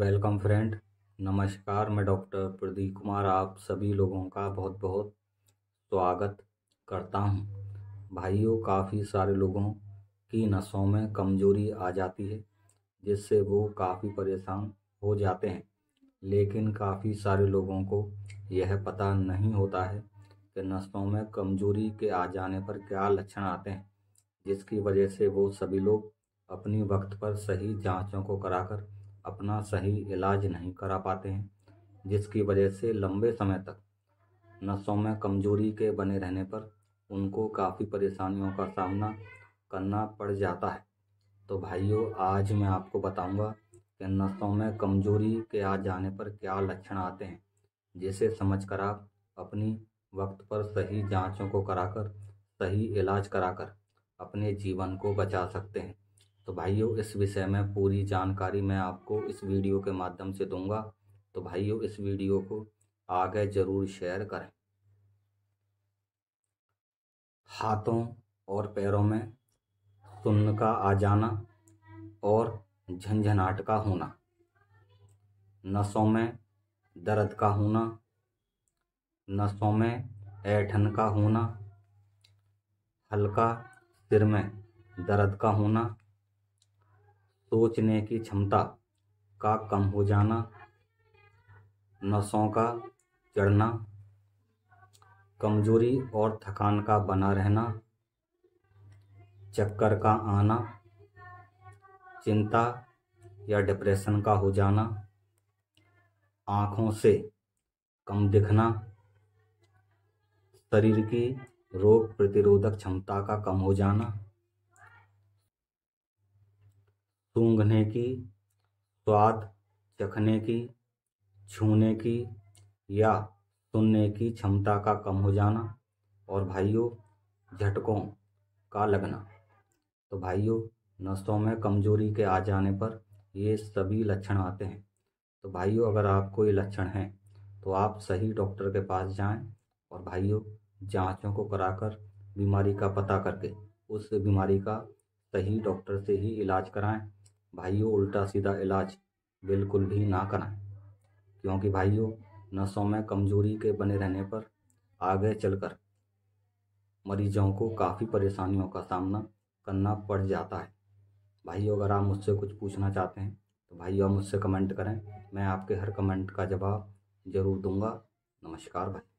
welcome friend नमस्कार मैं doctor Pradeep Kumar आप सभी लोगों का बहुत बहुत स्वागत करता हूं भाइयों काफ़ी सारे लोगों की नसों में कमजोरी आ जाती है जिससे वो काफ़ी परेशान हो जाते हैं लेकिन काफ़ी सारे लोगों को यह पता नहीं होता है कि नसों में कमजोरी के आ जाने पर क्या लक्षण आते हैं जिसकी वजह से वो सभी लोग अपनी वक्त पर सही जांचों को कराकर अपना सही इलाज नहीं करा पाते हैं जिसकी वजह से लंबे समय तक नसों में कमजोरी के बने रहने पर उनको काफ़ी परेशानियों का सामना करना पड़ जाता है तो भाइयों आज मैं आपको बताऊंगा कि नसों में कमजोरी के आ जाने पर क्या लक्षण आते हैं जिसे समझकर आप अपनी वक्त पर सही जांचों को कराकर सही इलाज कराकर अपने जीवन को बचा सकते हैं तो भाइयों इस विषय में पूरी जानकारी मैं आपको इस वीडियो के माध्यम से दूंगा तो भाइयों इस वीडियो को आगे ज़रूर शेयर करें हाथों और पैरों में सुन्न का आ जाना और झंझनाट का होना नसों में दर्द का होना नसों में ऐठन का होना हल्का सिर में दर्द का होना सोचने की क्षमता का कम हो जाना नसों का चढ़ना कमजोरी और थकान का बना रहना चक्कर का आना चिंता या डिप्रेशन का हो जाना आँखों से कम दिखना शरीर की रोग प्रतिरोधक क्षमता का कम हो जाना सूंघने की स्वाद चखने की छूने की या सुनने की क्षमता का कम हो जाना और भाइयों झटकों का लगना तो भाइयों नसों में कमजोरी के आ जाने पर ये सभी लक्षण आते हैं तो भाइयों अगर आपको ये लक्षण हैं तो आप सही डॉक्टर के पास जाएं और भाइयों जांचों को कराकर बीमारी का पता करके उस बीमारी का सही डॉक्टर से ही इलाज कराएं भाइयों उल्टा सीधा इलाज बिल्कुल भी ना कराएं क्योंकि भाइयों नसों में कमजोरी के बने रहने पर आगे चलकर मरीजों को काफ़ी परेशानियों का सामना करना पड़ जाता है भाइयों अगर आप मुझसे कुछ पूछना चाहते हैं तो भाइयों मुझसे कमेंट करें मैं आपके हर कमेंट का जवाब ज़रूर दूंगा नमस्कार भाई